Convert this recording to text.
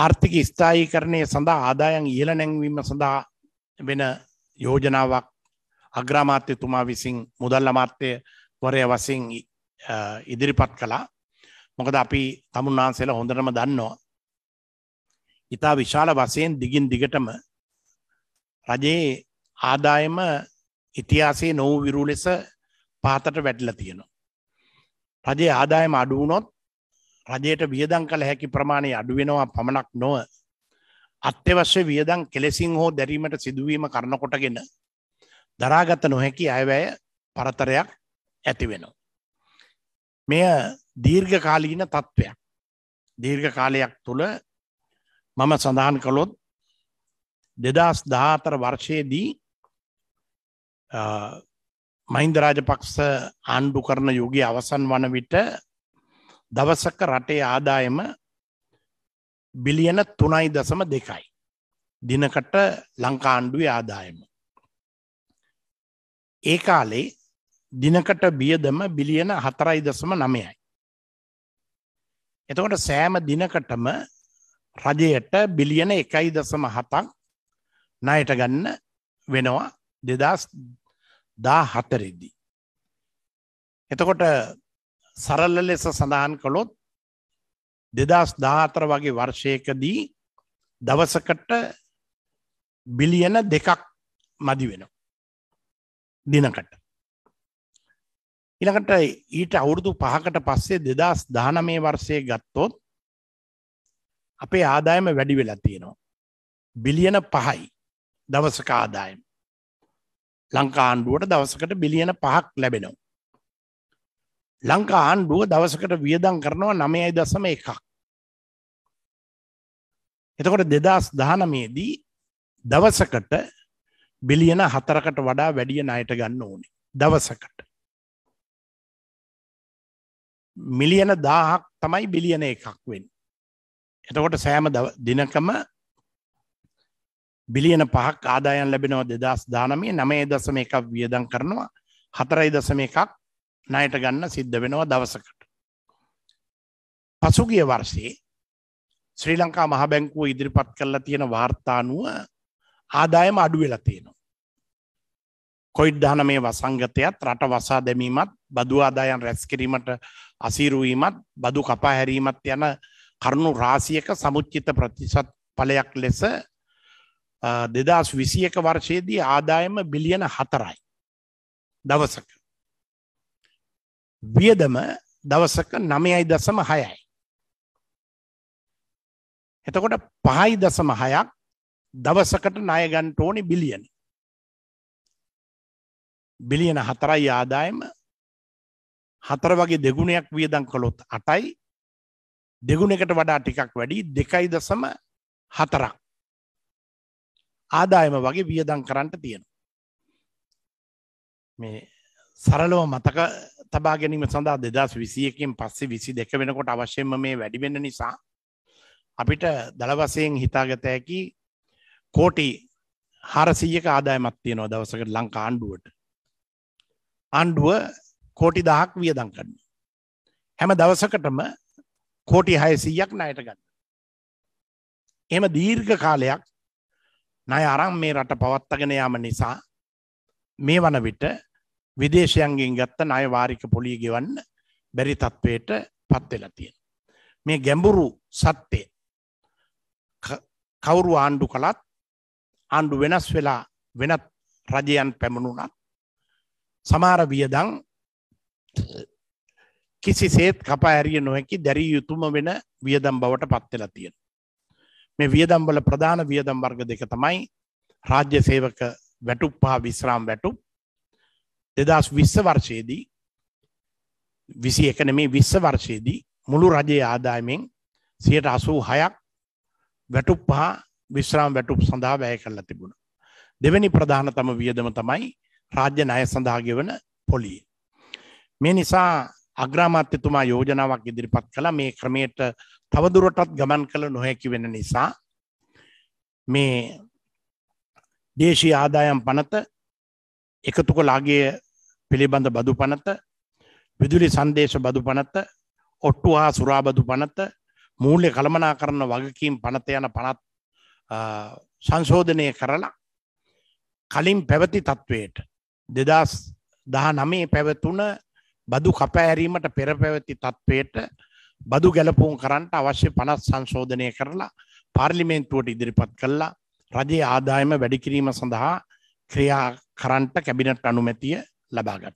ආර්ථික ස්ථායීකරණය සඳහා ආදායන් ඉහළ නැංවීම සඳහා වෙන යෝජනාවක් අග්‍රාමාත්‍යතුමා විසින් මුදල් අමාත්‍ය වරය වසින් ඉදිරිපත් කළා මොකද අපි තමුන් වහන්සේලා හොඳටම දන්නවා ඉතා විශාල වසයෙන් දිගින් දිගටම රජයේ ආදායම ඉතිහාසේ නොවූ විරු ලෙස පාතට වැඩිලා තියෙනවා. රජයේ ආදායම අඩුවුණොත් රජයට වියදං කළ හැකි ප්‍රමාණය අඩුවෙනවා පමණක් නොව අත්‍යවශ්‍ය වියදං කෙලෙසින් හෝ දැරීමට සිදුවීම කරනකොටගෙන දරාගත නොහැකි අයවැය පරතරයක් ඇති වෙනවා. මෙය දීර්ඝ කාලීන තත්ත්වයක් දීර්ඝ කාලයක් තුළ මම සඳහන් කළොත් දෙදස් දාතර වර්ෂයේදී මහින්ද රාජපක්ෂ ආණ්ඩු කරන යුගය අවසන් වන විට දවසක රටේ ආදායම බිලියන තුනයි දසම දෙකයි. දිනකට ලංකාණ්ඩුවේ ආදායම. ඒ කාලේ දිනකට බියදම බිලියන හතරයි දසම නමයයි. එතකොට සෑම දිනකටම රජයට බිලියන එකයි දසම හතක් ණයට ගන්න වෙනවා දෙදස් දා හතරෙද්දී. එතකොට සරල්ල ලෙස සඳහන් කළොත් දෙදස් දාහතර වගේ වර්ෂයකදී දවසකට බිලියන දෙකක් මදි වෙන දිනකට ඉළඟට ඊට අවුරුදු පහකට පස්සේ දෙදස් දානමේ වර්ෂය ගත්තොත් අපේ ආදායම වැඩි වෙලා තියෙනවා බිලියන පහයි දවසක ආදායම් ලංකා ආණ්ඩුවට දවසකට බිලියන පහක් ලැබෙනවා ලංකා ආණ්ඩුව දවසකට වියදම් කරනවා නමයයි දසම එකක්. එතකොට දෙදස් දහනමේදී දවසකට බිලියන හතරකට වඩා වැඩිය ණයට ගන්න ඕනේ දවසකට. මිලියන දාහක් තමයි බිලියන එකක් වෙන්. එතකොට සෑම දිනකම බිලියන පහක් ආදායන් ලැබෙනවා දෙදස් දානමය නමේ දසම එකක් වියදම් කරනවා හතරයි දසම එකක් ණයට ගන්න සිද්ධ වෙනවා දවසකට. පසුගිය වර්ෂයේ ශ්‍රී ලංකා මහ බැංකුව ඉදිරිපත් කරලා තියෙන වාර්තා අනුව ආදායම අඩු වෙලා තියෙනවා. කොවිඩ් 19 වසංගතයත් රට වසා දැමීමත් බදු ආදායම් රැස් කිරීමට අසීරු වීමත් බදු කපා හැරීමත් යන කරුණු රාශියක සමුච්චිත ප්‍රතිශත ඵලයක් ලෙස 2021 වර්ෂයේදී ආදායම බිලියන 4යි. දවසක වියදම දවසක 9.6යි. එතකොට 5.6ක් දවසකට ණය ගන්න ඕනේ බිලියන. බිලියන 4යි ආදායම. 4 වගේ දෙගුණයක් වියදම් කළොත් 8යි. දෙගුණයකට වඩා ටිකක් වැඩි 2.4ක්. ආදායම වගේ වියදම් කරන්න තියෙනවා. මේ සරලව මතක තබා ගැනීම සඳහා දෙදස් විසියකින් පස්සේ විසි දෙක වෙනකොට අවශ්‍යම මේ වැඩිවෙන්න නිසා අපිට දළවසයෙන් හිතාගත හැකි කෝටි හරසීයක ආදායමත් තියනව දවසකට ලංකා ආණ්ඩුවට ආණ්ඩුව කෝටි දහක් වියදං කරන්න හැම දවසකටම කෝටි හයසීයක් නයට ගන්න එහෙම දීර්ඝ කාලයක් නය අරම් මේ රට පවත්තගෙන යාම නිසා මේ වන විට විදේශයන්ගෙන් ගත්ත ණය වාරික පොලිය ගෙවන්න බැරි තත්වයට පත් වෙලා තියෙනවා. මේ ගැඹුරු සත්‍යය කවුරු ආණ්ඩු කළත් ආණ්ඩු වෙනස් වෙලා වෙනත් රජයන් පැමුණුණත් සමහර වියදම් කිසිසේත් කපා ඇරිය නොහැකි දැරිය යුතුම වෙන වියදම් බවට පත් වෙලා තියෙනවා. මේ වියදම් වල ප්‍රධාන වියදම් වර්ග දෙක තමයි රාජ්‍ය සේවක වැටුප් පහ විශ්‍රාම වැටුප් දෙදස් විස්ස වර්ෂයේදී විසි එකන මේ විස්ස වර්ෂයේදී මුළු රජයේ ආදායමෙන් සියට අසූ හයක් වැටුප් පහ විශ්‍රාම් වැටුප් සඳහා වැය කරලා තිබුණ. දෙවැනි ප්‍රධානතම වියදම තමයි රාජ්‍ය ණය සඳහාගෙවන පොලිය. මේ නිසා අග්‍රාමාත්‍යතුමා යෝජනාවක් ඉදිරිපත් කළ මේ ක්‍රමයට තවදුරටත් ගමන් කළ නොහැකි වෙන නිසා මේ දේශී ආදායම් පනත එකතු කොලාගේ පිළිබඳ බදු පනත විදුලි සංදේශ බදු පනත ඔට්ටු හා සුරාබදු පනත මූල්‍ය කළමනා කරන වගකීම් පනත යන පනත් සංශෝධනය කරලා කලින් පැවති තත්ත්වයට දෙදස් දහ නමේ පැවතුන බදු කපෑරීමට පෙර පැවති තත්ත්වයට බදු ගැලපුූන් කරන්නට අවශ්‍ය පනත් සංශෝධනය කරලා පාර්ලිමේන්තුවට ඉදිරිපත් කල්ලා රජයේ ආදායම වැඩිකිරීම සඳහා ක්‍රියා කරන්ට කැබිනට් අනුමැතිය ලබාගත්